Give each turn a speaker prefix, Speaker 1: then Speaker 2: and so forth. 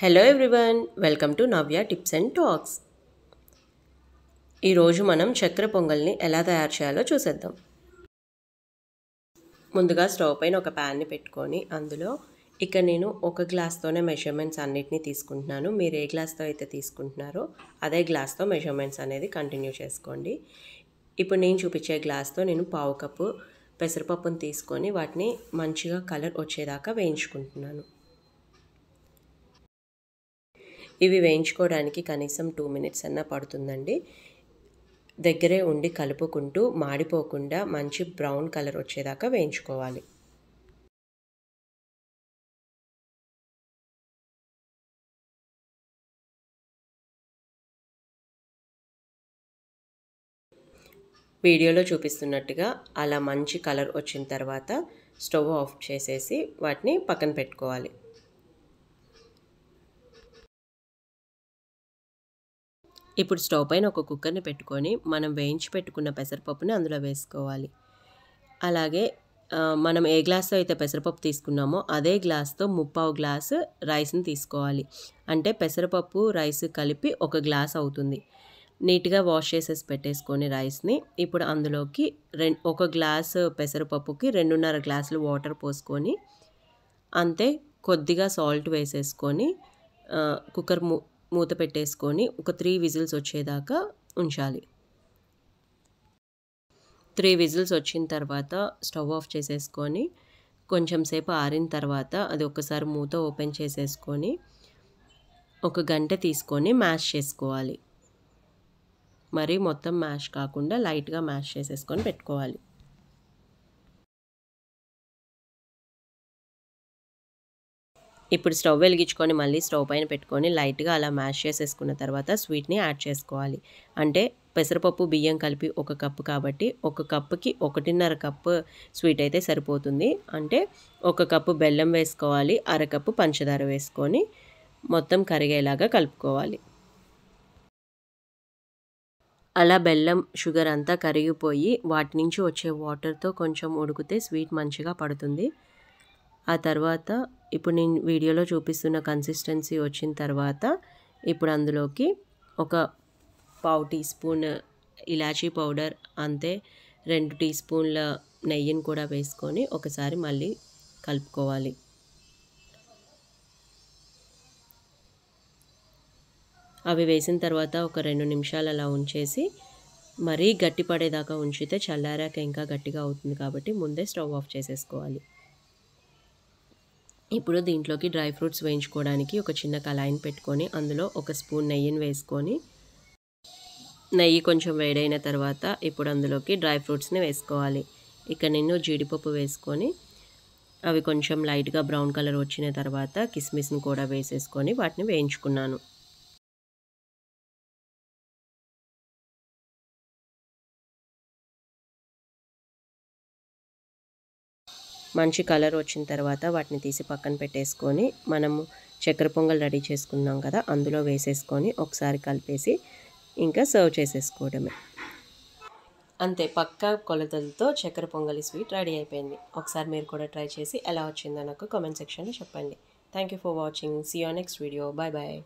Speaker 1: hello everyone welcome to Navya tips and talks ఈరోజు మనం చక్కెర పొంగల్ని ఎలా తయారు చేయాలో చూసేద్దాం ముందుగా స్టవ్ పైన ఒక ప్యాన్ని పెట్టుకొని అందులో ఇక్కడ నేను ఒక గ్లాస్తోనే మెజర్మెంట్స్ అన్నిటినీ తీసుకుంటున్నాను మీరు ఏ గ్లాస్తో అయితే తీసుకుంటున్నారో అదే గ్లాస్తో మెజర్మెంట్స్ అనేది కంటిన్యూ చేసుకోండి ఇప్పుడు నేను చూపించే గ్లాస్తో నేను పావు కప్పు పెసరపప్పును తీసుకొని వాటిని మంచిగా కలర్ వచ్చేదాకా వేయించుకుంటున్నాను ఇవి వేయించుకోవడానికి కనీసం టూ మినిట్స్ అన్నా పడుతుందండి దగ్గరే ఉండి కలుపుకుంటూ మాడిపోకుండా మంచి బ్రౌన్ కలర్ వచ్చేదాకా వేయించుకోవాలి వీడియోలో చూపిస్తున్నట్టుగా అలా మంచి కలర్ వచ్చిన తర్వాత స్టవ్ ఆఫ్ చేసేసి వాటిని పక్కన పెట్టుకోవాలి ఇప్పుడు స్టవ్ పైన ఒక కుక్కర్ని పెట్టుకొని మనం వేయించి పెట్టుకున్న పెసరపప్పుని అందులో వేసుకోవాలి అలాగే మనం ఏ గ్లాస్తో అయితే పెసరపప్పు తీసుకున్నామో అదే గ్లాస్తో ముప్పావు గ్లాసు రైస్ని తీసుకోవాలి అంటే పెసరపప్పు రైస్ కలిపి ఒక గ్లాస్ అవుతుంది నీట్గా వాష్ చేసేసి పెట్టేసుకొని రైస్ని ఇప్పుడు అందులోకి రెం ఒక గ్లాస్ పెసరపప్పుకి రెండున్నర గ్లాసులు వాటర్ పోసుకొని అంతే కొద్దిగా సాల్ట్ వేసేసుకొని కుక్కర్ మూత పెట్టేసుకొని ఒక త్రీ విజిల్స్ వచ్చేదాకా ఉంచాలి త్రీ విజిల్స్ వచ్చిన తర్వాత స్టవ్ ఆఫ్ చేసేసుకొని కొంచెం సేపు ఆరిన తర్వాత అది ఒకసారి మూత ఓపెన్ చేసేసుకొని ఒక గంట తీసుకొని మ్యాష్ చేసుకోవాలి మరి మొత్తం మ్యాష్ కాకుండా లైట్గా మ్యాష్ చేసేసుకొని పెట్టుకోవాలి ఇప్పుడు స్టవ్ వెలిగించుకొని మళ్ళీ స్టవ్ పైన పెట్టుకొని లైట్గా అలా మ్యాష్ చేసేసుకున్న తర్వాత స్వీట్ని యాడ్ చేసుకోవాలి అంటే పెసరపప్పు బియ్యం కలిపి ఒక కప్పు కాబట్టి ఒక కప్పుకి ఒకటిన్నర కప్పు స్వీట్ అయితే సరిపోతుంది అంటే ఒక కప్పు బెల్లం వేసుకోవాలి అరకప్పు పంచదార వేసుకొని మొత్తం కరిగేలాగా కలుపుకోవాలి అలా బెల్లం షుగర్ అంతా కరిగిపోయి వాటి నుంచి వచ్చే వాటర్తో కొంచెం ఉడికితే స్వీట్ మంచిగా పడుతుంది ఆ తర్వాత ఇప్పుడు నేను వీడియోలో చూపిస్తున్న కన్సిస్టెన్సీ వచ్చిన తర్వాత ఇప్పుడు అందులోకి ఒక పావు టీ స్పూన్ ఇలాచీ పౌడర్ అంతే రెండు టీ స్పూన్ల నెయ్యిని కూడా వేసుకొని ఒకసారి మళ్ళీ కలుపుకోవాలి అవి వేసిన తర్వాత ఒక రెండు నిమిషాలు అలా ఉంచేసి మరీ గట్టి పడేదాకా ఉంచితే చల్లారాక ఇంకా గట్టిగా అవుతుంది కాబట్టి ముందే స్టవ్ ఆఫ్ చేసేసుకోవాలి ఇప్పుడు దీంట్లోకి డ్రై ఫ్రూట్స్ వేయించుకోవడానికి ఒక చిన్న కళాయిని పెట్టుకొని అందులో ఒక స్పూన్ నెయ్యిని వేసుకొని నెయ్యి కొంచెం వేడైన తర్వాత ఇప్పుడు అందులోకి డ్రై ఫ్రూట్స్ని వేసుకోవాలి ఇక్కడ నేను జీడిపప్పు వేసుకొని అవి కొంచెం లైట్గా బ్రౌన్ కలర్ వచ్చిన తర్వాత కిస్మిస్ని కూడా వేసేసుకొని వాటిని వేయించుకున్నాను మంచి కలర్ వచ్చిన తర్వాత వాటిని తీసి పక్కన పెట్టేసుకొని మనము చక్కెర పొంగల్ రెడీ చేసుకున్నాం కదా అందులో వేసేసుకొని ఒకసారి కలిపేసి ఇంకా సర్వ్ చేసేసుకోవడమే అంతే పక్క కొలతలతో చక్కెర పొంగలి స్వీట్ రెడీ అయిపోయింది ఒకసారి మీరు కూడా ట్రై చేసి ఎలా వచ్చిందో నాకు కామెంట్ సెక్షన్లో చెప్పండి thank you for watching see you next video bye bye